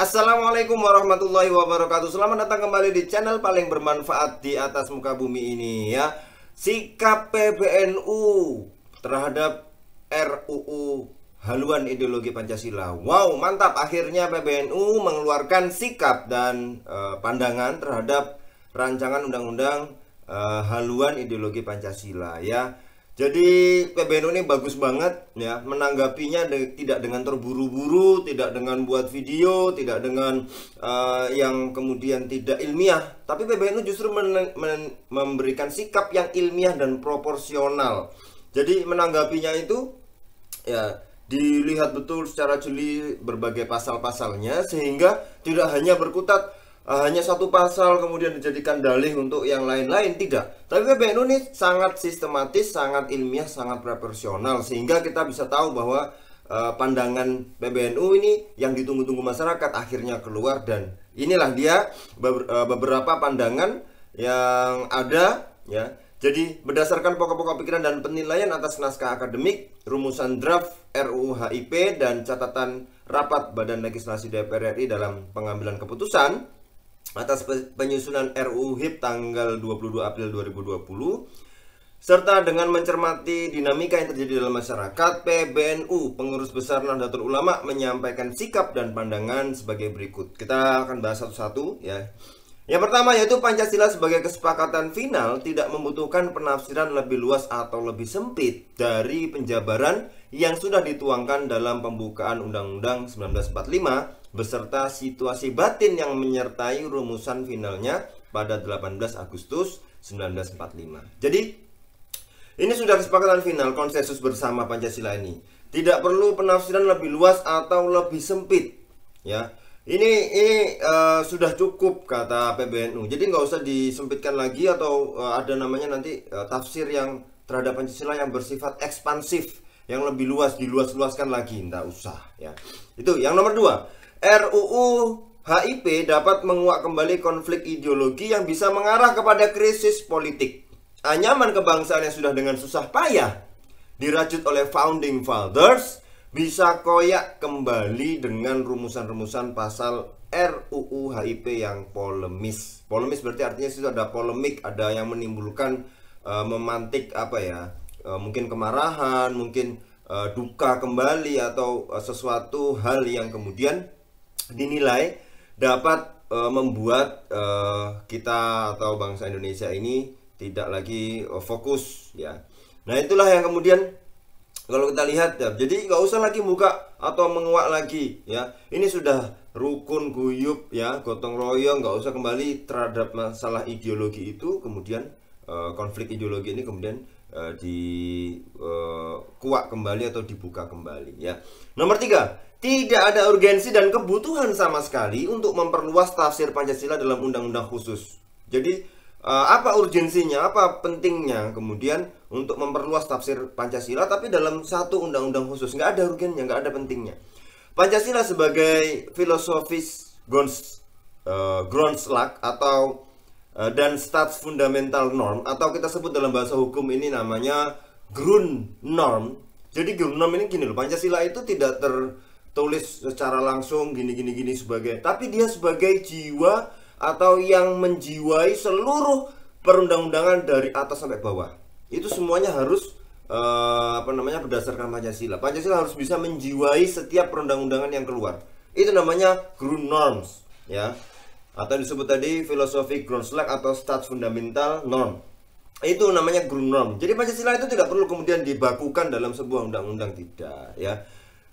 Assalamualaikum warahmatullahi wabarakatuh Selamat datang kembali di channel paling bermanfaat di atas muka bumi ini ya Sikap PBNU terhadap RUU haluan ideologi Pancasila Wow mantap akhirnya PBNU mengeluarkan sikap dan uh, pandangan terhadap rancangan undang-undang uh, haluan ideologi Pancasila ya jadi PBNU ini bagus banget ya menanggapinya de tidak dengan terburu-buru, tidak dengan buat video, tidak dengan uh, yang kemudian tidak ilmiah, tapi PBNU justru memberikan sikap yang ilmiah dan proporsional. Jadi menanggapinya itu ya dilihat betul secara jeli berbagai pasal-pasalnya sehingga tidak hanya berkutat hanya satu pasal kemudian dijadikan dalih untuk yang lain-lain tidak. Tapi PBNU ini sangat sistematis, sangat ilmiah, sangat proporsional sehingga kita bisa tahu bahwa uh, pandangan PBNU ini yang ditunggu-tunggu masyarakat akhirnya keluar dan inilah dia eh, beberapa pandangan yang ada ya. Jadi berdasarkan pokok-pokok pikiran dan penilaian atas naskah akademik, rumusan draft RUU HIP dan catatan rapat Badan Legislasi DPR RI dalam pengambilan keputusan, atas penyusunan RUU HIP tanggal 22 April 2020 serta dengan mencermati dinamika yang terjadi dalam masyarakat, PBNU, pengurus besar Nahdlatul Ulama menyampaikan sikap dan pandangan sebagai berikut. Kita akan bahas satu-satu ya. Yang pertama yaitu Pancasila sebagai kesepakatan final tidak membutuhkan penafsiran lebih luas atau lebih sempit dari penjabaran yang sudah dituangkan dalam pembukaan Undang-Undang 1945 beserta situasi batin yang menyertai rumusan finalnya pada 18 Agustus 1945. Jadi ini sudah kesepakatan final konsensus bersama Pancasila ini. Tidak perlu penafsiran lebih luas atau lebih sempit ya ini ini uh, sudah cukup kata PBNU jadi nggak usah disempitkan lagi atau uh, ada namanya nanti uh, tafsir yang terhadap Pancasila yang bersifat ekspansif yang lebih luas diluas-luaskan lagi nggak usah ya itu yang nomor dua RUU HIP dapat menguak kembali konflik ideologi yang bisa mengarah kepada krisis politik anyaman kebangsaan yang sudah dengan susah payah dirajut oleh founding fathers bisa koyak kembali dengan rumusan-rumusan pasal RUU HIP yang polemis. Polemis berarti artinya situ ada polemik, ada yang menimbulkan uh, memantik apa ya? Uh, mungkin kemarahan, mungkin uh, duka kembali atau uh, sesuatu hal yang kemudian dinilai dapat uh, membuat uh, kita atau bangsa Indonesia ini tidak lagi uh, fokus ya. Nah, itulah yang kemudian kalau kita lihat ya jadi nggak usah lagi buka atau menguak lagi ya ini sudah rukun guyup ya gotong royong nggak usah kembali terhadap masalah ideologi itu kemudian e, konflik ideologi ini kemudian eh, di e, eh, kuat kembali atau dibuka kembali ya nomor tiga tidak ada urgensi dan kebutuhan sama sekali untuk memperluas tafsir Pancasila dalam undang-undang khusus jadi Eh, apa urgensinya, apa pentingnya kemudian untuk memperluas tafsir Pancasila tapi dalam satu undang-undang khusus nggak ada urgensinya nggak ada pentingnya. Pancasila sebagai filosofis eh, grounds uh, atau uh, dan stats fundamental norm atau kita sebut dalam bahasa hukum ini namanya ground norm Jadi ground norm ini gini loh, Pancasila itu tidak tertulis secara langsung gini gini gini sebagai tapi dia sebagai jiwa atau yang menjiwai seluruh perundang-undangan dari atas sampai bawah. Itu semuanya harus uh, apa namanya berdasarkan Pancasila. Pancasila harus bisa menjiwai setiap perundang-undangan yang keluar. Itu namanya ground norms, ya. Atau disebut tadi filosofi ground slack atau stats fundamental norm. Itu namanya ground norm. Jadi Pancasila itu tidak perlu kemudian dibakukan dalam sebuah undang-undang tidak, ya.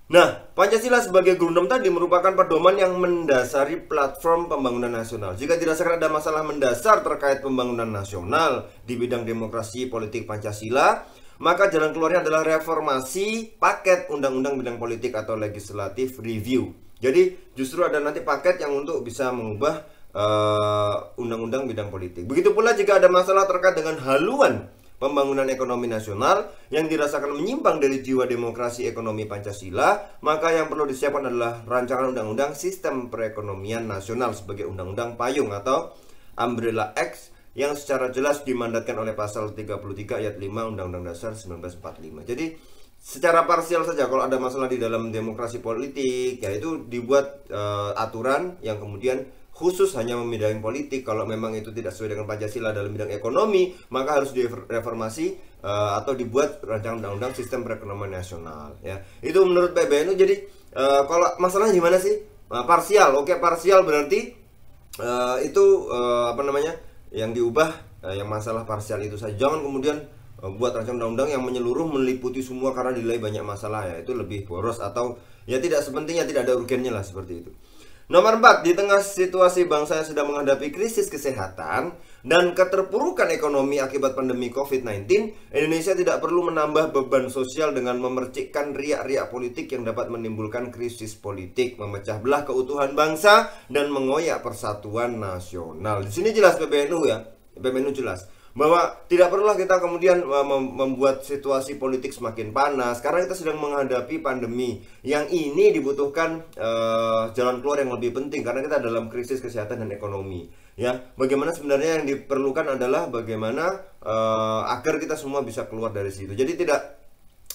Nah, Pancasila sebagai grundom tadi merupakan pedoman yang mendasari platform pembangunan nasional. Jika dirasakan ada masalah mendasar terkait pembangunan nasional di bidang demokrasi politik Pancasila, maka jalan keluarnya adalah reformasi paket undang-undang bidang politik atau legislatif review. Jadi, justru ada nanti paket yang untuk bisa mengubah eh, undang-undang uh, undang -undang bidang politik. Begitu pula jika ada masalah terkait dengan haluan pembangunan ekonomi nasional yang dirasakan menyimpang dari jiwa demokrasi ekonomi Pancasila, maka yang perlu disiapkan adalah rancangan undang-undang sistem perekonomian nasional sebagai undang-undang payung atau umbrella X yang secara jelas dimandatkan oleh pasal 33 ayat 5 Undang-Undang Dasar 1945. Jadi secara parsial saja kalau ada masalah di dalam demokrasi politik yaitu dibuat uh, aturan yang kemudian khusus hanya membidangi politik kalau memang itu tidak sesuai dengan Pancasila dalam bidang ekonomi maka harus direformasi uh, atau dibuat rancangan undang-undang sistem perekonomian nasional ya itu menurut PBNU jadi uh, kalau masalahnya gimana sih uh, parsial oke okay, parsial berarti uh, itu uh, apa namanya yang diubah uh, yang masalah parsial itu saja jangan kemudian buat rancangan undang-undang yang menyeluruh meliputi semua karena dinilai banyak masalah ya itu lebih boros atau ya tidak sepentingnya tidak ada urgennya lah seperti itu. Nomor 4, di tengah situasi bangsa yang sedang menghadapi krisis kesehatan dan keterpurukan ekonomi akibat pandemi COVID-19, Indonesia tidak perlu menambah beban sosial dengan memercikkan riak-riak politik yang dapat menimbulkan krisis politik, memecah belah keutuhan bangsa, dan mengoyak persatuan nasional. Di sini jelas PBNU ya, PBNU jelas bahwa tidak perlulah kita kemudian eh, membuat situasi politik semakin panas karena kita sedang menghadapi pandemi yang ini dibutuhkan uh, jalan keluar yang lebih penting karena kita dalam krisis kesehatan dan ekonomi ya bagaimana sebenarnya yang diperlukan adalah bagaimana uh, agar kita semua bisa keluar dari situ jadi tidak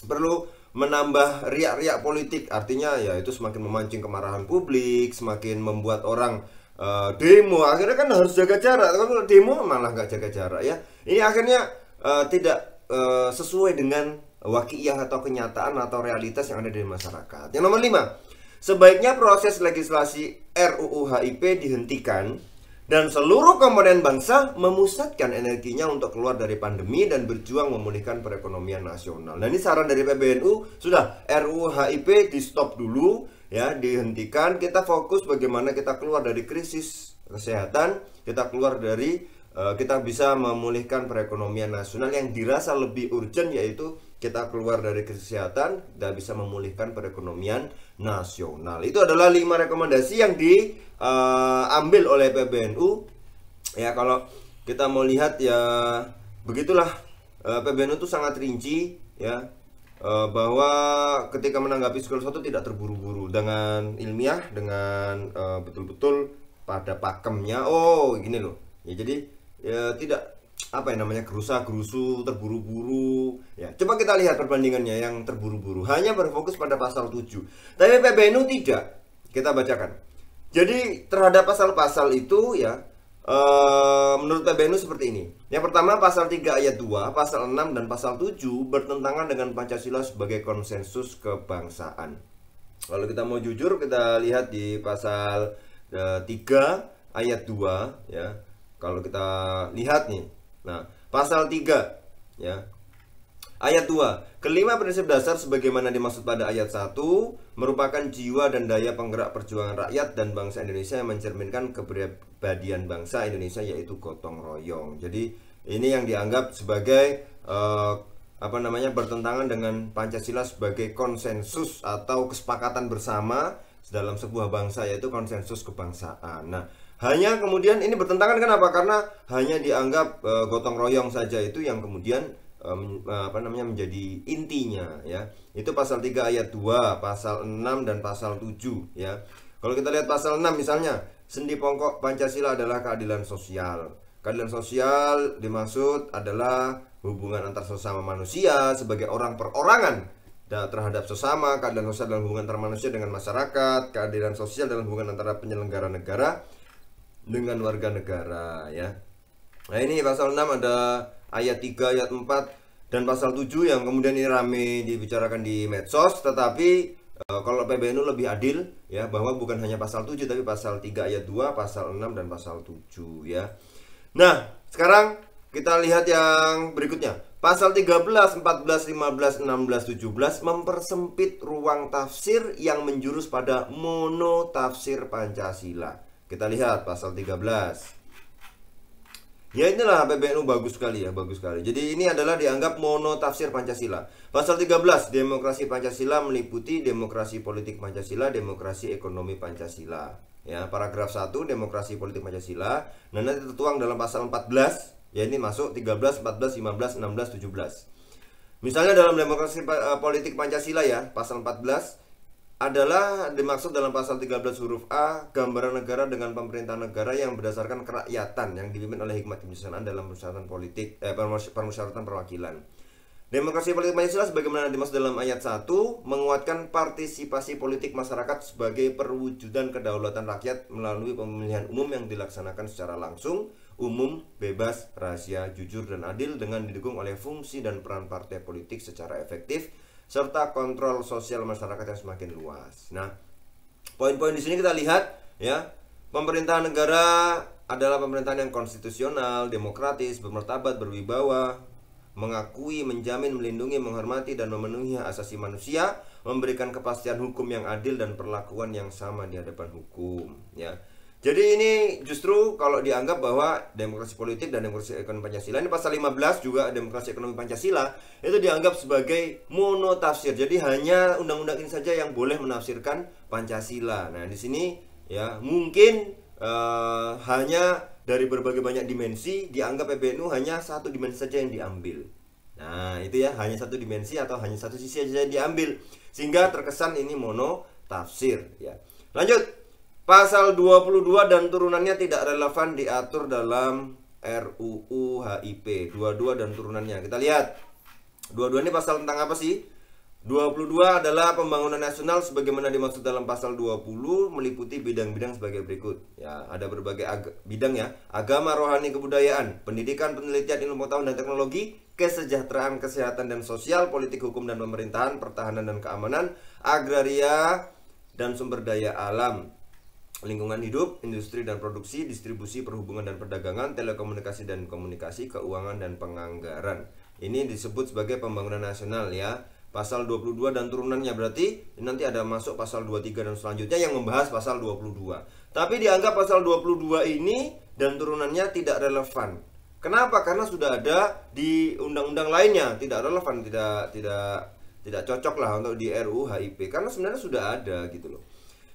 perlu menambah riak-riak politik artinya ya itu semakin memancing kemarahan publik semakin membuat orang Eh, demo akhirnya kan harus jaga jarak kalau demo malah nggak jaga jarak ya ini akhirnya uh, tidak uh, sesuai dengan wakiyah atau kenyataan atau realitas yang ada di masyarakat yang nomor lima sebaiknya proses legislasi RUU HIP dihentikan dan seluruh komponen bangsa memusatkan energinya untuk keluar dari pandemi dan berjuang memulihkan perekonomian nasional. Nah ini saran dari PBNU sudah RUU HIP di stop dulu ya dihentikan kita fokus bagaimana kita keluar dari krisis kesehatan kita keluar dari eh, kita bisa memulihkan perekonomian nasional yang dirasa lebih urgent yaitu kita keluar dari kesehatan dan bisa memulihkan perekonomian nasional itu adalah lima rekomendasi yang diambil eh, uh, oleh PBNU ya kalau kita mau lihat ya begitulah uh, PBNU itu sangat rinci ya Eh, bahwa ketika menanggapi segala sesuatu tidak terburu-buru dengan ilmiah dengan betul eh, betul-betul pada pakemnya oh gini loh ya jadi ya, tidak apa yang namanya gerusa gerusu terburu-buru ya coba kita lihat perbandingannya yang terburu-buru hanya berfokus pada pasal 7 tapi PBNU tidak kita bacakan jadi terhadap pasal-pasal itu ya Uh, menurut PBNU seperti ini. Yang pertama pasal 3 ayat 2, pasal 6 dan pasal 7 bertentangan dengan Pancasila sebagai konsensus kebangsaan. Kalau kita mau jujur kita lihat di pasal uh, eh, 3 ayat 2 ya. Kalau kita lihat nih. Nah, pasal 3 ya. Ayat 2. Kelima prinsip dasar sebagaimana dimaksud pada ayat 1 merupakan jiwa dan daya penggerak perjuangan rakyat dan bangsa Indonesia yang mencerminkan kepribadian bangsa Indonesia yaitu gotong royong. Jadi ini yang dianggap sebagai uh, apa namanya bertentangan dengan Pancasila sebagai konsensus atau kesepakatan bersama dalam sebuah bangsa yaitu konsensus kebangsaan. Nah, hanya kemudian ini bertentangan kenapa? Karena hanya dianggap e, gotong royong saja itu yang kemudian Eh, eh, apa namanya menjadi intinya ya. Itu pasal 3 ayat 2, pasal 6 dan pasal 7 ya. Kalau kita lihat pasal 6 misalnya, sendi pokok Pancasila adalah keadilan sosial. Keadilan sosial dimaksud adalah hubungan antar sesama manusia sebagai orang perorangan terhadap sesama, keadilan sosial dalam hubungan antar manusia dengan masyarakat, keadilan sosial dalam hubungan antara penyelenggara negara dengan warga negara ya. Nah, ini pasal 6 ada ayat 3 ayat 4 dan pasal 7 yang kemudian ini rame dibicarakan di medsos tetapi eh, kalau PBNU lebih adil ya bahwa bukan hanya pasal 7 tapi pasal 3 ayat 2, pasal 6 dan pasal 7 ya. Nah, sekarang kita lihat yang berikutnya. Pasal 13, 14, 15, 16, 17 mempersempit ruang tafsir yang menjurus pada monotafsir Pancasila. Kita lihat pasal 13. Ya inilah PBNU bagus sekali ya, bagus sekali. Jadi ini adalah dianggap mono tafsir Pancasila. Pasal 13, demokrasi Pancasila meliputi demokrasi politik Pancasila, demokrasi ekonomi Pancasila. Ya, paragraf 1 demokrasi politik Pancasila. Nah, nanti tertuang dalam pasal 14, ya ini masuk 13, 14, 15, 16, 17. Misalnya dalam demokrasi politik Pancasila ya, pasal 14 adalah dimaksud dalam pasal 13 huruf A gambaran negara dengan pemerintah negara yang berdasarkan kerakyatan yang dipimpin oleh hikmat kebijaksanaan dalam persyaratan politik eh, persyaratan perwakilan. Demokrasi politik Pancasila sebagaimana dimaksud dalam ayat 1 menguatkan partisipasi politik masyarakat sebagai perwujudan kedaulatan rakyat melalui pemilihan umum yang dilaksanakan secara langsung, umum, bebas, rahasia, jujur dan adil dengan didukung oleh fungsi dan peran partai politik secara efektif serta kontrol sosial masyarakat yang semakin luas. Nah, poin-poin di sini kita lihat ya, pemerintahan negara adalah pemerintahan yang konstitusional, demokratis, bermartabat, berwibawa, mengakui, menjamin, melindungi, menghormati dan memenuhi hak asasi manusia, memberikan kepastian hukum yang adil dan perlakuan yang sama di hadapan hukum, ya. Jadi ini justru kalau dianggap bahwa demokrasi politik dan demokrasi ekonomi Pancasila ini pasal 15 juga demokrasi ekonomi Pancasila itu dianggap sebagai monotafsir. Jadi hanya undang-undang ini saja yang boleh menafsirkan Pancasila. Nah, di sini ya mungkin uh, hanya dari berbagai banyak dimensi dianggap PBNU hanya satu dimensi saja yang diambil. Nah, itu ya hanya satu dimensi atau hanya satu sisi saja yang diambil sehingga terkesan ini mono tafsir ya. Lanjut Pasal 22 dan turunannya tidak relevan diatur dalam RUU HIP. 22 dan turunannya. Kita lihat. 22 ini pasal tentang apa sih? 22 adalah pembangunan nasional sebagaimana dimaksud dalam pasal 20 meliputi bidang-bidang sebagai berikut. Ya, ada berbagai bidang ya. Agama, rohani, kebudayaan, pendidikan, penelitian, ilmu pengetahuan dan teknologi, kesejahteraan, kesehatan dan sosial, politik, hukum dan pemerintahan, pertahanan dan keamanan, agraria dan sumber daya alam lingkungan hidup, industri dan produksi, distribusi, perhubungan dan perdagangan, telekomunikasi dan komunikasi, keuangan dan penganggaran. Ini disebut sebagai pembangunan nasional ya. Pasal 22 dan turunannya berarti nanti ada masuk pasal 23 dan selanjutnya yang membahas pasal 22. Tapi dianggap pasal 22 ini dan turunannya tidak relevan. Kenapa? Karena sudah ada di undang-undang lainnya, tidak relevan, tidak tidak tidak cocok lah untuk di RUU HIP karena sebenarnya sudah ada gitu loh.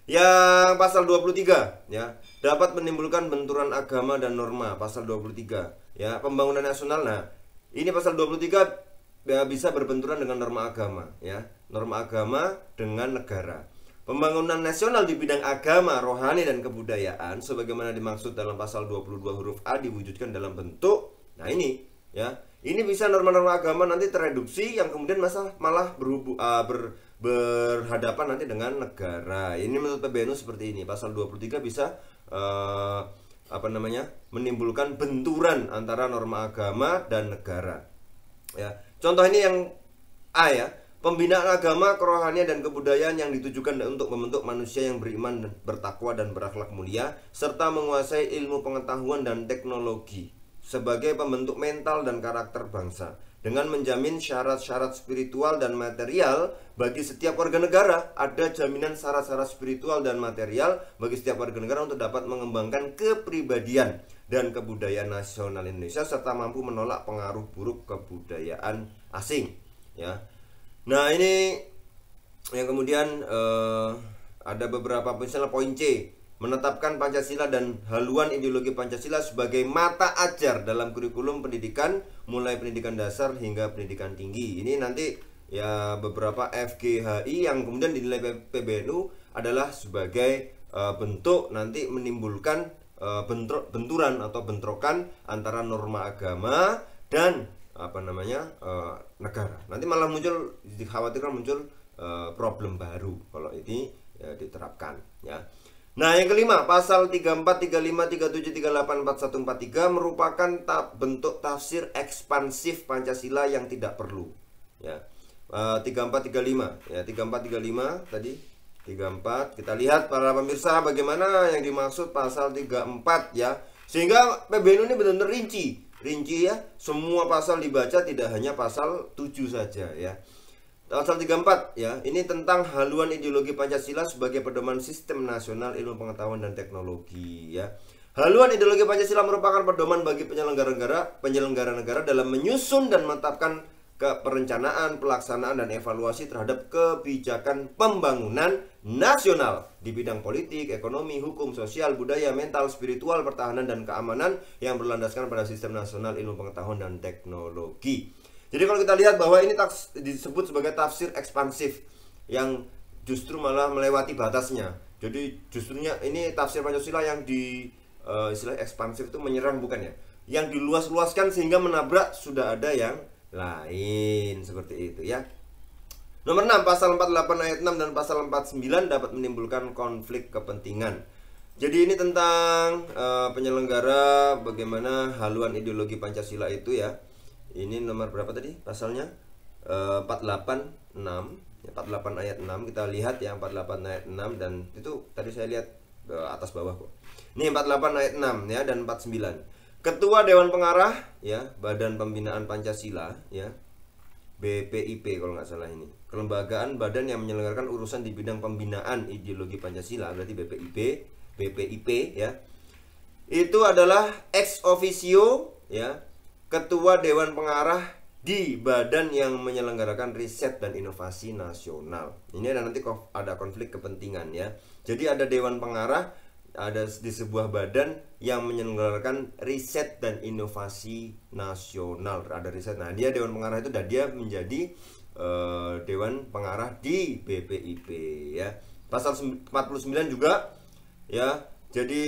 Yang pasal 23 ya, dapat menimbulkan benturan agama dan norma pasal 23 ya, pembangunan nasional. Nah, ini pasal 23 ya, bisa berbenturan dengan norma agama ya, norma agama dengan negara. Pembangunan nasional di bidang agama, rohani dan kebudayaan sebagaimana dimaksud dalam pasal 22 huruf A diwujudkan dalam bentuk nah ini ya ini bisa norma-norma agama nanti tereduksi yang kemudian masa malah berhubu, uh, ber, berhadapan nanti dengan negara ini menurut PBNU seperti ini pasal 23 bisa uh, apa namanya menimbulkan benturan antara norma agama dan negara ya contoh ini yang A ya pembinaan agama kerohanian dan kebudayaan yang ditujukan untuk membentuk manusia yang beriman bertakwa dan berakhlak mulia serta menguasai ilmu pengetahuan dan teknologi sebagai pembentuk mental dan karakter bangsa dengan menjamin syarat-syarat spiritual dan material bagi setiap warga negara. Ada jaminan syarat-syarat spiritual dan material bagi setiap warga negara untuk dapat mengembangkan kepribadian dan kebudayaan nasional Indonesia serta mampu menolak pengaruh buruk kebudayaan asing, ya. Nah, ini yang kemudian eh, ada beberapa misalnya poin C menetapkan Pancasila dan haluan ideologi Pancasila sebagai mata ajar dalam kurikulum pendidikan mulai pendidikan dasar hingga pendidikan tinggi. Ini nanti ya beberapa FGHI yang kemudian dinilai PBNU adalah sebagai uh, bentuk nanti menimbulkan uh, eh, bentro benturan atau bentrokan antara norma agama dan apa namanya uh, negara. Nanti malah muncul dikhawatirkan muncul uh, problem baru kalau ini ya, diterapkan ya. Nah, yang kelima, pasal 34, 35, 37, 38, 41, 43 merupakan ta bentuk tafsir ekspansif Pancasila yang tidak perlu. Ya. Uh, 34, 35, ya 34, 35 tadi 34. Kita lihat para pemirsa bagaimana yang dimaksud pasal 34 ya. Sehingga PBNU ini benar-benar rinci. Rinci ya, semua pasal dibaca tidak hanya pasal 7 saja ya. Pasal 34 ya, ini tentang haluan ideologi Pancasila sebagai pedoman sistem nasional ilmu pengetahuan dan teknologi ya. Haluan ideologi Pancasila merupakan pedoman bagi penyelenggara negara, penyelenggara negara dalam menyusun dan menetapkan keperencanaan, pelaksanaan dan evaluasi terhadap kebijakan pembangunan nasional di bidang politik, ekonomi, hukum, sosial, budaya, mental, spiritual, pertahanan dan keamanan yang berlandaskan pada sistem nasional ilmu pengetahuan dan teknologi. Jadi kalau kita lihat bahwa ini taf, disebut sebagai tafsir ekspansif yang justru malah melewati batasnya. Jadi justrunya ini tafsir Pancasila yang di uh, eh, istilah ekspansif itu menyerang bukan ya? Yang diluas-luaskan sehingga menabrak sudah ada yang lain seperti itu ya. Nomor 6 pasal 48 ayat 6 dan pasal 49 dapat menimbulkan konflik kepentingan. Jadi ini tentang uh, penyelenggara bagaimana haluan ideologi Pancasila itu ya ini nomor berapa tadi pasalnya e, 486 48 ayat 6 kita lihat ya 48 ayat 6 dan itu tadi saya lihat eh, atas bawah kok ini 48 ayat 6 ya dan 49 ketua dewan pengarah ya badan pembinaan Pancasila ya BPIP kalau nggak salah ini kelembagaan badan yang menyelenggarakan urusan di bidang pembinaan ideologi Pancasila berarti BPIP BPIP ya itu adalah ex officio ya Ketua Dewan Pengarah di badan yang menyelenggarakan riset dan inovasi nasional. Ini ada nanti ada konflik kepentingan ya. Jadi ada dewan pengarah ada di sebuah badan yang menyelenggarakan riset dan inovasi nasional. Ada riset. Nah, dia dewan pengarah itu dan dia menjadi uh, dewan pengarah di BPIP ya. Pasal 49 juga ya jadi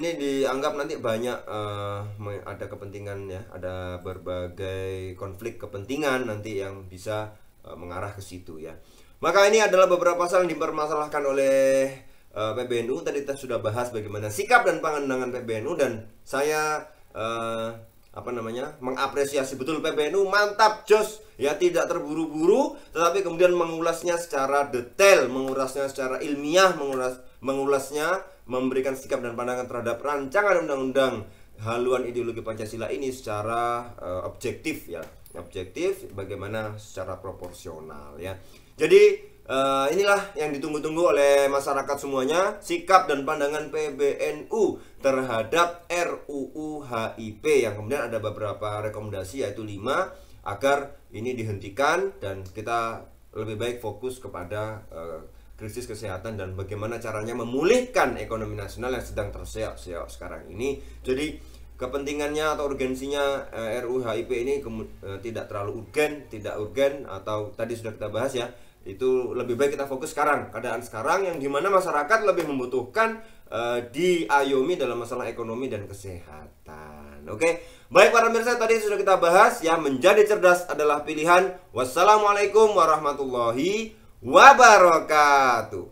ini dianggap nanti banyak uh, ada kepentingan ya, ada berbagai konflik kepentingan nanti yang bisa uh, mengarah ke situ ya. Maka ini adalah beberapa pasal yang dipermasalahkan oleh uh, eh, PBNU. Tadi kita sudah bahas bagaimana sikap dan pandangan PBNU dan saya uh, apa namanya mengapresiasi betul PBNU mantap jos ya tidak terburu-buru tetapi kemudian mengulasnya secara detail mengulasnya secara ilmiah mengulas mengulasnya memberikan sikap dan pandangan terhadap rancangan undang-undang haluan ideologi Pancasila ini secara uh, objektif ya objektif bagaimana secara proporsional ya jadi uh, inilah yang ditunggu-tunggu oleh masyarakat semuanya sikap dan pandangan PBNU terhadap RUU HIP yang kemudian ada beberapa rekomendasi yaitu lima agar ini dihentikan dan kita lebih baik fokus kepada uh, krisis kesehatan dan bagaimana caranya memulihkan ekonomi nasional yang sedang terseok-seok sekarang ini. Jadi kepentingannya atau urgensinya eh, RUHIP ini eh, tidak terlalu urgen, tidak urgen atau tadi sudah kita bahas ya. Itu lebih baik kita fokus sekarang, keadaan sekarang yang dimana masyarakat lebih membutuhkan eh, diayomi dalam masalah ekonomi dan kesehatan. Oke. Okay? Baik para pemirsa tadi sudah kita bahas ya menjadi cerdas adalah pilihan. Wassalamualaikum warahmatullahi wabarakatuh.